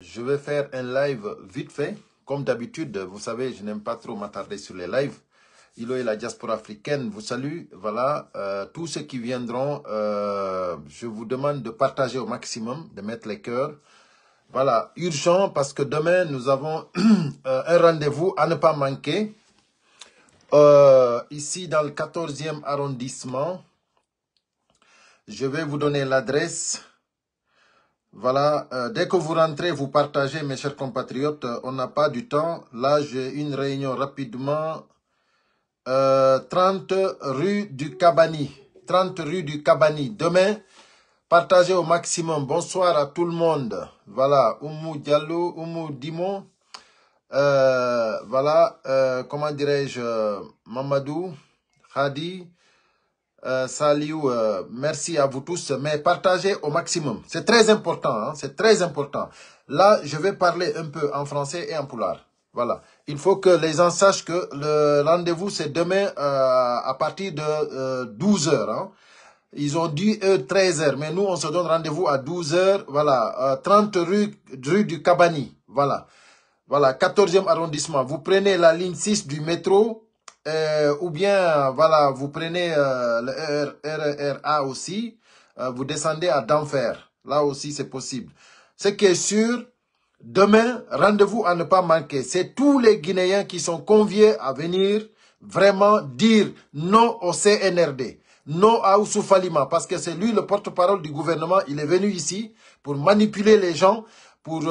Je vais faire un live vite fait. Comme d'habitude, vous savez, je n'aime pas trop m'attarder sur les lives. Ilo et la diaspora africaine vous salue. Voilà, euh, tous ceux qui viendront, euh, je vous demande de partager au maximum, de mettre les cœurs. Voilà, urgent parce que demain, nous avons euh, un rendez-vous à ne pas manquer. ici, dans le 14e arrondissement, je vais vous donner l'adresse. Voilà, euh, dès que vous rentrez, vous partagez, mes chers compatriotes. Euh, on n'a pas du temps. Là, j'ai une réunion rapidement. 30 euh, rue du Cabani. 30 rue du Cabani. Demain, partagez au maximum. Bonsoir à tout le monde. Voilà, Oumou Diallo, Oumou Dimon. voilà, comment dirais-je, Mamadou, Hadi. Euh, Salut, euh, merci à vous tous, mais partagez au maximum. C'est très important, hein, c'est très important. Là, je vais parler un peu en français et en poulard. Voilà. Il faut que les gens sachent que le rendez-vous, c'est demain euh, à partir de 12 heures. Hein. Ils ont dit, eux, 13 heures, mais nous, on se donne rendez-vous à 12 heures. Voilà, 30 rue, rue du Cabani. Voilà. Voilà, 14e arrondissement. Vous prenez la ligne 6 du métro euh, ou bien voilà, vous prenez euh, le RERA aussi, euh, vous descendez à d'enfer. Là aussi, c'est possible. Ce qui est sûr, demain, rendez-vous à ne pas manquer. C'est tous les Guinéens qui sont conviés à venir vraiment dire non au CNRD, non à Oussou Falima, parce que c'est lui le porte-parole du gouvernement. Il est venu ici pour manipuler les gens, pour,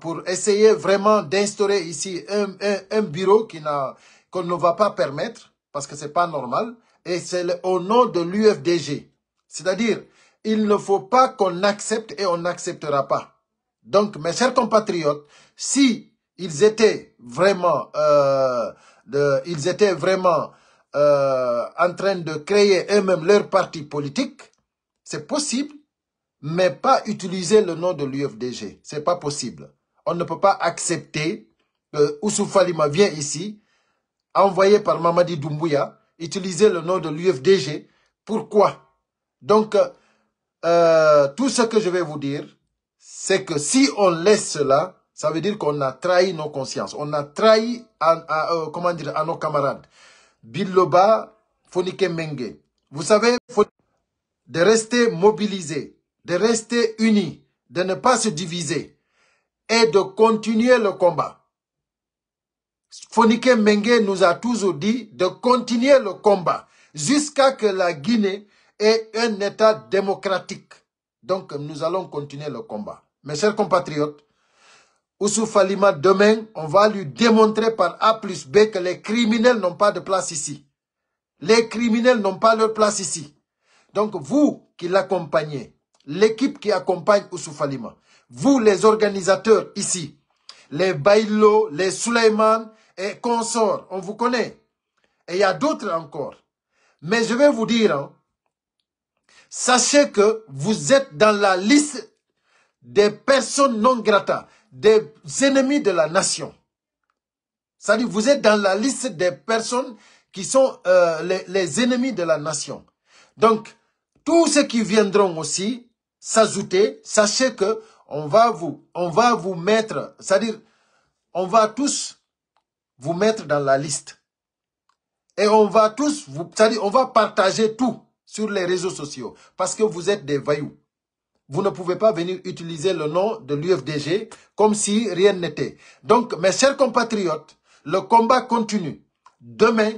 pour essayer vraiment d'instaurer ici un, un bureau qui n'a qu'on ne va pas permettre parce que ce n'est pas normal et c'est au nom de l'UFDG. C'est-à-dire, il ne faut pas qu'on accepte et on n'acceptera pas. Donc, mes chers compatriotes, si ils étaient vraiment, euh, ils étaient vraiment euh, en train de créer eux-mêmes leur parti politique, c'est possible, mais pas utiliser le nom de l'UFDG. C'est pas possible. On ne peut pas accepter que Falima vient ici, envoyé par Mamadi Doumbouya utiliser le nom de l'UFDG. Pourquoi Donc, euh, tout ce que je vais vous dire, c'est que si on laisse cela, ça veut dire qu'on a trahi nos consciences. On a trahi à, euh, comment dire, à nos camarades. Biloba, Fonike Menge. Vous savez, faut de rester mobilisé, de rester unis, de ne pas se diviser et de continuer le combat. Fonike Menge nous a toujours dit de continuer le combat jusqu'à que la Guinée ait un État démocratique. Donc nous allons continuer le combat. Mes chers compatriotes, Oussou Falima, demain, on va lui démontrer par A plus B que les criminels n'ont pas de place ici. Les criminels n'ont pas leur place ici. Donc vous qui l'accompagnez, l'équipe qui accompagne Oussou Falima, vous les organisateurs ici, les Bailo, les Souleymane, et consorts, on vous connaît. Et il y a d'autres encore. Mais je vais vous dire, hein, sachez que vous êtes dans la liste des personnes non grata, des ennemis de la nation. C'est-à-dire, vous êtes dans la liste des personnes qui sont euh, les, les ennemis de la nation. Donc, tous ceux qui viendront aussi s'ajouter, sachez que on va vous, on va vous mettre, c'est-à-dire, on va tous vous mettre dans la liste. Et on va tous, vous, on va partager tout sur les réseaux sociaux parce que vous êtes des vaillous. Vous ne pouvez pas venir utiliser le nom de l'UFDG comme si rien n'était. Donc, mes chers compatriotes, le combat continue. Demain,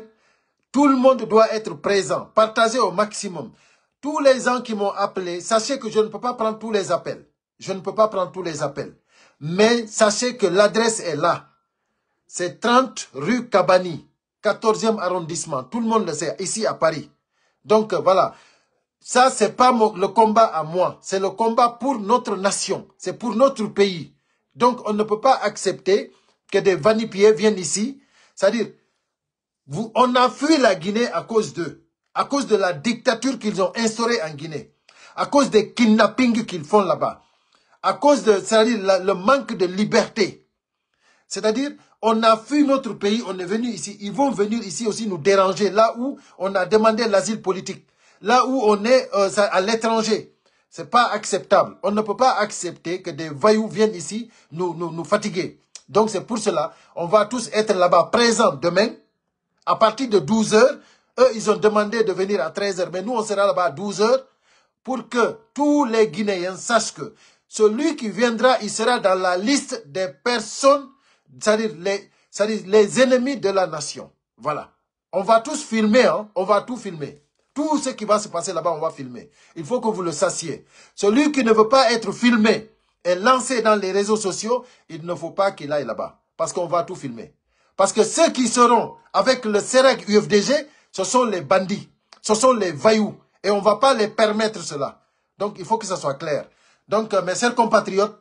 tout le monde doit être présent. Partagez au maximum. Tous les gens qui m'ont appelé, sachez que je ne peux pas prendre tous les appels. Je ne peux pas prendre tous les appels. Mais sachez que l'adresse est là. C'est 30 rue Cabani, 14e arrondissement. Tout le monde le sait, ici à Paris. Donc euh, voilà, ça c'est pas le combat à moi, c'est le combat pour notre nation, c'est pour notre pays. Donc on ne peut pas accepter que des vanipiers viennent ici. C'est-à-dire, on a fui la Guinée à cause d'eux, à cause de la dictature qu'ils ont instaurée en Guinée, à cause des kidnappings qu'ils font là-bas, à cause de, c'est-à-dire le manque de liberté. C'est-à-dire, on a fui notre pays, on est venu ici. Ils vont venir ici aussi nous déranger, là où on a demandé l'asile politique, là où on est euh, à l'étranger. C'est pas acceptable. On ne peut pas accepter que des voyous viennent ici nous, nous, nous fatiguer. Donc c'est pour cela, on va tous être là-bas présents demain, à partir de 12h. Eux, ils ont demandé de venir à 13h, mais nous, on sera là-bas à 12h pour que tous les Guinéens sachent que celui qui viendra, il sera dans la liste des personnes c'est-à-dire les, ennemis de la nation. Voilà. On va tous filmer, hein. on va tout filmer. Tout ce qui va se passer là-bas, on va filmer. Il faut que vous le sachiez. Celui qui ne veut pas être filmé et lancé dans les réseaux sociaux, il ne faut pas qu'il aille là-bas. Parce qu'on va tout filmer. Parce que ceux qui seront avec le CEREC UFDG, ce sont les bandits. Ce sont les vaillous. Et on ne va pas les permettre cela. Donc, il faut que ce soit clair. Donc, euh, mes chers compatriotes,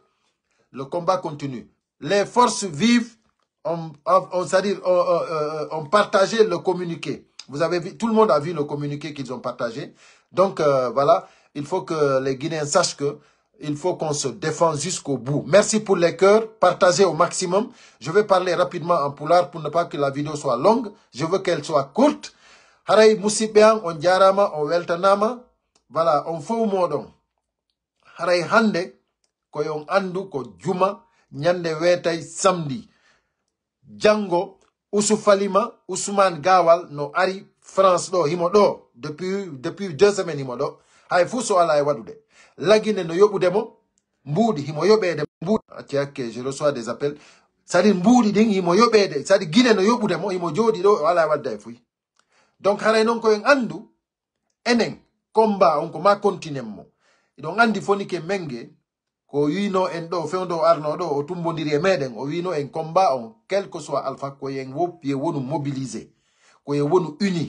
le combat continue les forces vives ont, ont, ont partagé le communiqué. Vous avez vu, tout le monde a vu le communiqué qu'ils ont partagé. Donc euh, voilà, il faut que les Guinéens sachent que il faut qu'on se défende jusqu'au bout. Merci pour les cœurs, partagez au maximum. Je vais parler rapidement en poulard pour ne pas que la vidéo soit longue. Je veux qu'elle soit courte. Haray on jarama on weltanama. Voilà, on au Haray hande ko andu ko juma nyande weetay samedi jango usufalima usman gawal no ari france ɗo himo ɗo depuis depuis deux semaines himo ɗo hay fuu so ala e waɗude lagine no yoɓudemo mbuuɗi himo yoɓede mbuuɗi acce hakke je reçois des appels sadi mbuuɗi ɗin himo yoɓede sadi gine no yoɓudemo mo himo jooɗi ɗo ala e wadda e fuy donc haray noon ko en anndu enen combat on ko ma continuen mo iɗon anndi foni ke menge ko wino en ɗo fewdo arno ɗo o tumbodiri e meɗen o wino en combat on quelque soit alpha koyen woppi e wonu mobilisé koyen wonu uni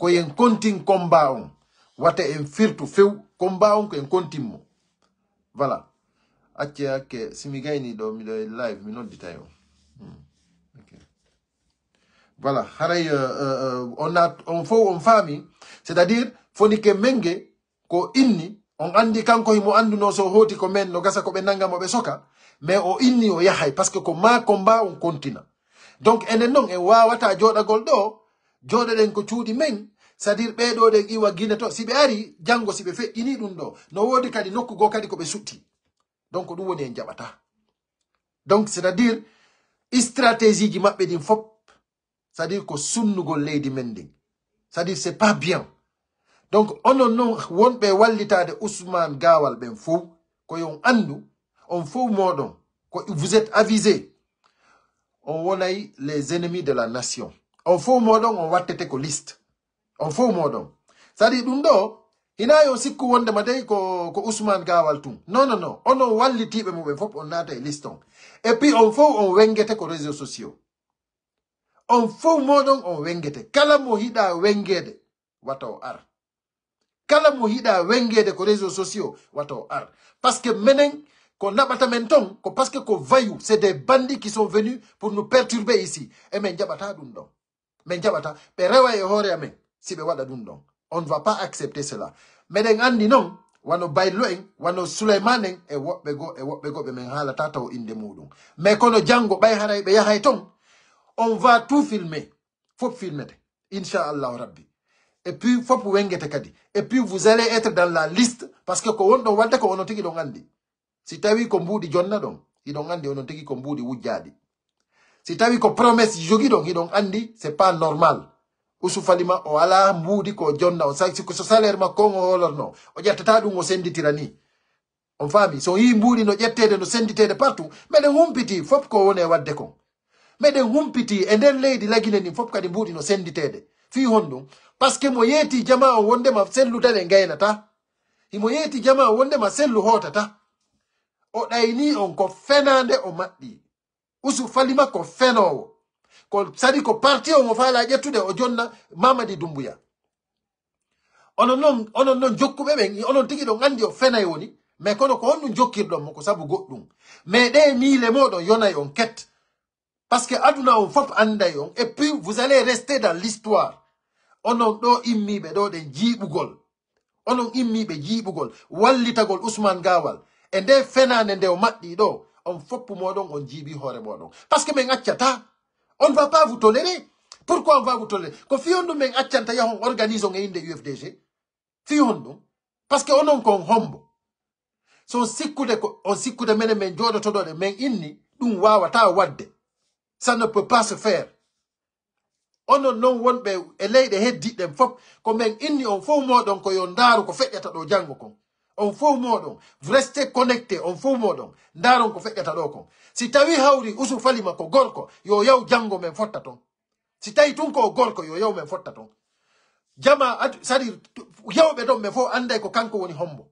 koyen kontin combat on wata en firtu few combat on koyen kontinmo voilà acce hakke simi gayni ɗo miɗo e live mi nodditay on hmm. okay. voilà haray uh, euh, euh, on, a, on fo on fami c'est à dire foni ke menge ko inni on andi kanko himo anduno so hoti ko men no gasa ko ɓe nanga mo ɓe soka mais o inni o yahay par ce que ko ma combat on kontina donc enen noon en wawata joɗagol ɗo joɗoɗen ko cuuɗi men cest à sadir ɓeɗo ɗen iwa guine to siɓe ari jango siɓe feƴƴini ɗum ɗo no wodi kadi nokku go kadi ko ɓe sutti donc ɗum woni en jaɓata donc c'est à dire stratégie ji maɓɓe ɗin fop c'est à dire ko sunnugol leydi men ndin c'est à dire c'est pas bien donc on on noon wallita de ousmane gawal ben fou, ko yon andu on fou modon ko vous êtes avisé on wonayi les ennemis de la nation on fou modon on wattete ko liste on ça modon. sadi il ɗo hina yo sikku wonde made ko ko ousmane gawal tum non non non onon wallitiɓe ben fou on a e liste et puis on fou, on wengete ko réseaux sociaux on fou modon on wengete kala mo wengede wata ar kala mo wenge wengede ko réseaux sociaux wato ar Parce que menen ko nabata men ton ko parce que ko vayu c'est des bandits qui sont venus pour nous perturber ici e eh, men jaɓata ɗum menja men jaɓata ɓe rewa e amen si be wada ɗum on ne va pas accepter cela meɗen andi non wano baylo en wano souleymane e woɓɓe go e be men in tata o inde mais kono jango ɓay haray be yahay ton on va tout filmer Faut filmer. inshallah rabbi et puis kadi et puis vous allez être dans la liste parce que ko wonɗon qu'on ko onon dans si tawi ko mbuuɗi jonna ɗon hiɗon a si tawi ko promesse c'est pas normal usufalima vous ala dit ko jonna on so salaire ma kon o o ƴettata dit o la ni on faami so yi mbudi no vous no senditede partout humpiti ko wadde vous humpiti e lagine fi hon ɗum par mo yeeti jama o wondema sellu tan e ngaynata himo yeeti jama o wondema sellu hootata o ɗayni on ko fenande o maɓɓi usu fali makko fenowo ko sadi ko parti o mo faala ƴettude o jonna mamadi dumbuya onon noon onon noon jokkuɓe ɓen onon tigi ɗon anndi o fenay woni mais kono ko honɗum jokkirɗon mo ko sabu goɗɗum mais ɗe miile moɗon yonay on ket par que aduna on fof anday on et puis vous allez rester dans l'histoire onon do immiɓe do den jibugol onon immiɓe jibugol wallitagol usman gawal e de fenan nde o maɓɓi do. on foppu moɗon on jibi hore moɗon par que min accata on va pas vous tolérer pourquoi on va vous tolérer ko fi on ɗum yahon organise e inde ufdg fi on que onon kon hombo son sikkude ko on sikkude jodo min joɗotoɗoɗe min inni wawa ta wadde ça ne peut pas se faire onon non wonɓe e leyɗe heddiɗen fof ko min inni on fof moɗon ko yo ndaaru ko feƴƴata ɗo janngo kon on fof moɗon reste connecté on fof moɗon ndaaron ko feƴƴata ɗo kon si tawi hawri usu falima ko gorko yo yaw janngo min fotta ton si tawi tun ko gorko yo yaw min fotta ton jama sadi yewɓe ɗon ɓe fof anday ko kanko woni hombo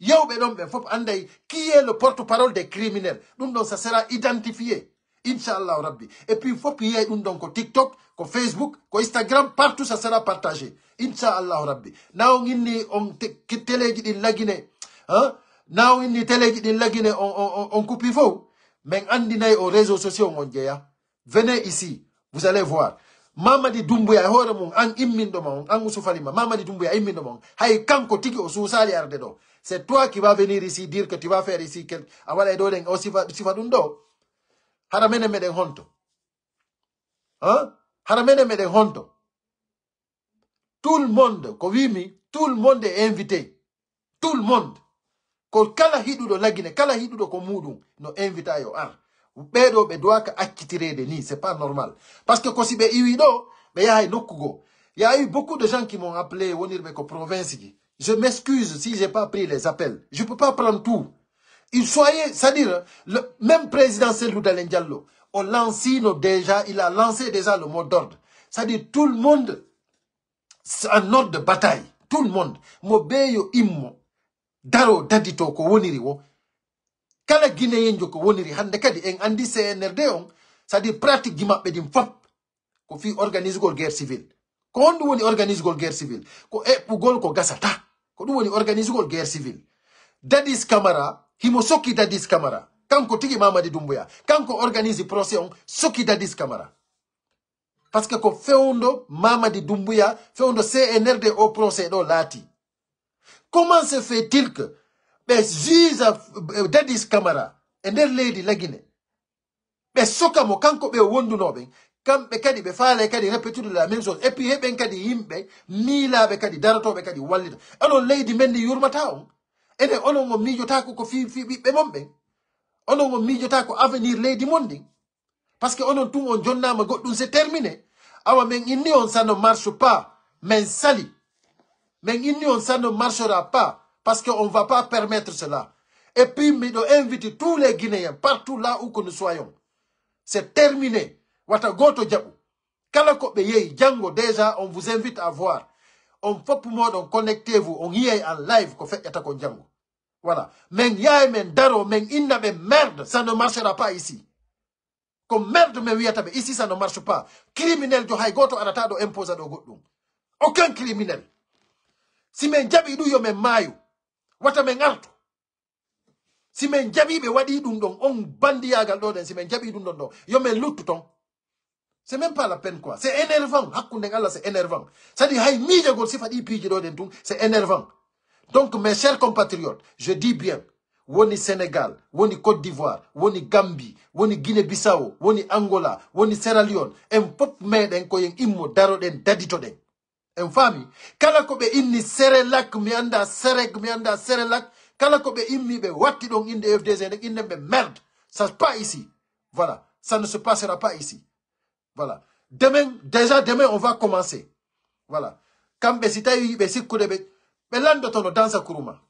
yewɓe ɗon ɓen fof anday kiyé le porte parole des criminel ɗum ɗon sa sera identifié Inch'Allah Rabbi. Et puis, il faut qu'il y ait donc au TikTok, au Facebook, au Instagram, partout, ça sera partagé. Inch'Allah Rabbi. Now, on télé la Guinée. Hein? Now, on télé la Guinée, on, on, on coupe niveau. Mais on aux réseaux sociaux, on Venez ici, vous allez voir. Mama di dumbuya hoore mum an imminɗo ma on an usufalima mamadi dumbuya imminɗo ma hay kanko tiki o suusali arde do c'est toi qui va venir ici dire que tu vas faire ici quelque a ah, do e ɗo ɗen o oh, sifa sifa hara mene meɗen honto hara mene meɗen honto tout le monde ko wimi tout le monde est invité tout le monde ko kala hidudo lagine kala hidudo ko muɗum no invita yo an ah. ɓeɗo ɓe dowaka accitirede ni c'est pas normal Parce que ko si ɓe iwi ya ɓe yahay nokkugo y a eu beaucoup de gens qui m'ont appelé mais ko province je m'excuse si j'ai pas pris les appels je peux pas prendre tout il soyez, c'est-à-dire, le même président d'Alain Diallo, on lance déjà, il a lancé déjà le mot d'ordre. C'est-à-dire, tout le monde, c'est un ordre de bataille. Tout le monde. Mobeyo immo. Daro dadito ko woniri wo. Kala Guinéen ko woniri hande kadi en andi CNRD on, c'est-à-dire pratique gi mabbe fop ko fi organise guerre civile. Quand on woni organise guerre civile. Ko e gol ko gasata. Ko dum woni organise guerre civile. Dadis Camara himo dadis camara kanko tigi di dumbuya kanko organise procès on dadis camara Parce que ko mama di dumbuya cnrd au procès lati. lati. comment se fait il que ɓe ben, juge euh, dadis dit lady lagine mo kanko kadi ɓe faalay e kadi de la même chose et puis heɓen eh kadi mila be kadi be kadi et onon mo miijotako ko fi fi ɓiɓɓe mon ɓen onon mo miijotako avenir leydi mon parce par ce que onon tun on jonnama goɗɗum se terminé awa min inni on ça ne marche pas mais sali min inni on ça ne marchera pas parce que on va pas permettre cela et puis miɗo invite tous les guinéens partout là où que nous soyons c'est terminé wata goto jaɓu kala ko be yehi jango déjà on vous invite à voir on fopp modon connectez vous on est en live ko fait ko voilà men yae, men daro meng inna be merde ça ne marchera pas ici comme merde min wiyata ici ça ne marche pas criminel jo hay goto arata do imposa ɗo aucun criminel si men jabi yo men mayu wata min arto si men jabi be wadi ɗum don on bandiyagal do si menjabi jabi yo men ton c'est même pas la peine quoi c'est énervant hakkunde ngal c'est énervant c'est-à-dire hay miijagol si faɗi piijiɗoɗen c'est énervant donc mes chers compatriotes je dis bien woni sénégal woni côte d'ivoire woni Gambie, woni guinée bissau woni angola woni sierra leone en pop meɗen koyen immo daroɗen daditoɗen en faami kala ko ɓe inni sérélak mi anda séreg mi anda kala ko ɓe immi be watti ɗon inde fdg nden be merde ça se pas ici voilà ça ne se passera pas ici voilà. Demain, déjà demain, on va commencer. Voilà. Quand Besita y Besi mais Belan de Tono dans ce Kuruma.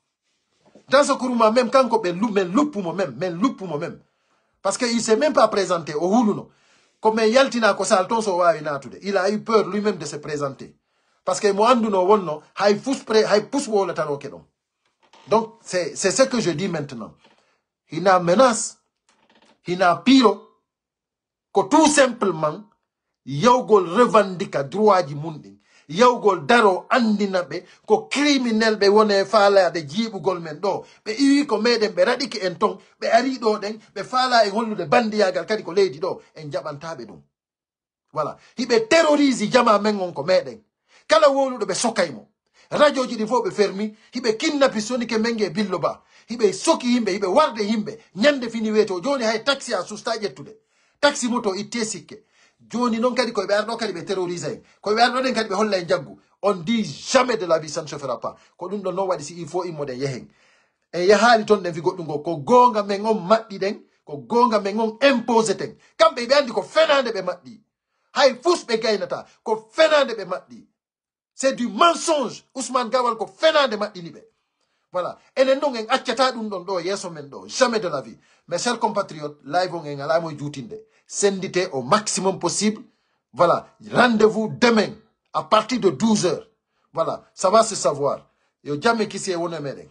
Dans ce Kuruma, même quand on loup, mais loup pour moi-même, mais loup pour moi-même. Parce qu'il ne s'est même pas présenté au Huluno. Comme Yaltina Kosalton Sowa Inatude. Il a eu peur lui-même de se présenter. Parce que Moanduno Wonno, Haïpous Wolatano Kedon. Donc, c'est ce que je dis maintenant. Il a menace, il a pire, que tout simplement, yawgol revendica droitji mum ɗin yawgol daro andina ɓe ko criminel ɓe wone faalade jiiɓugol men ɗo ɓe iwi ko meɗen ɓe raɗiki en ton ɓe ari ɗo ɗen ɓe faala e hollude bandiyagal kadi ko leydi ɗo en jaɓantaɓe ɗum voilà hiɓe terrorise jama men on ko meɗen kala woluɗo ɓe sokay mo radio ji ɗi fo ɓe fermi hiɓe kidnapi sonike menge e billo ba hiɓe soki yimɓe hiɓe warde yimɓe ñande fini weeto joni hay taxi a sustaƴettude taxi moto itte sikke joni non kadi koye ɓe arno kadi ɓe terrorise en koye ɓe arno ɗen kadi ɓe holla en jaggu on dit jamais de la vie ça ne se fera pas ko ɗum ɗon noon waɗi si il faut immoɗen yehen en yahali toon ɗen fi goɗɗum ko gonga men on maɓɓiɗen ko gonga men on imposé ten kamɓe ɓe andi ko fenade ɓe maɓɓi hay fus ɓe gaynata ko fenade ɓe maɓɓi c'est du mensonge ousmane gawal ko fenade maɓɓini ɓe voilà Et les noms, accata ɗum don, ɗo yes, men jamais de la vie Mes chers compatriotes live on en alamo au maximum possible voilà rendez-vous demain à partir de 12 h voilà ça va se savoir yo jamais qui e wona